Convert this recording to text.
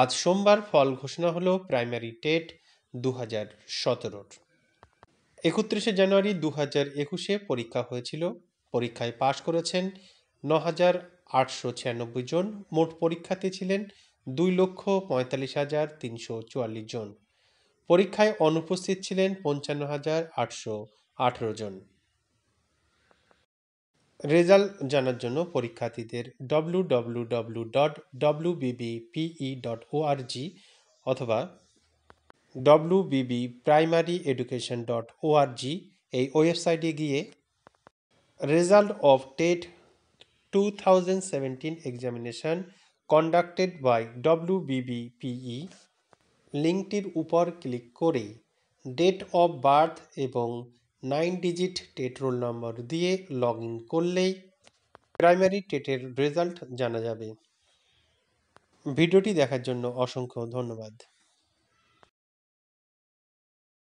আজ সোমবার ফল ঘোষণা হলো প্রাইমারি টেট দু হাজার সতেরোর একত্রিশে জানুয়ারি দু হাজার একুশে পরীক্ষা হয়েছিল পরীক্ষায় পাশ করেছেন ন হাজার আটশো ছিয়ানব্বই জন মোট পরীক্ষাতে ছিলেন দুই লক্ষ পঁয়তাল্লিশ হাজার তিনশো চুয়াল্লিশ জন পরীক্ষায় অনুপস্থিত ছিলেন পঞ্চান্ন হাজার আটশো আঠেরো জন রেজাল্ট জানার জন্য পরীক্ষার্থীদের W W W dot W BBPE dot ORG অথবা W BB primary education dot ORG এই ওয়েবসাইটে গিয়ে result of TET two thousand seventeen examination conducted by W BBPE লিঙ্কটির উপর ক্লিক করে ডেট অফ বার্থ এবং nine digit TET roll number দিয়ে log in করলেই প্রাইমারি টেটের রেজাল্ট জানা যাবে ভিডিওটি দেখার জন্য অসংখ্য ধন্যবাদ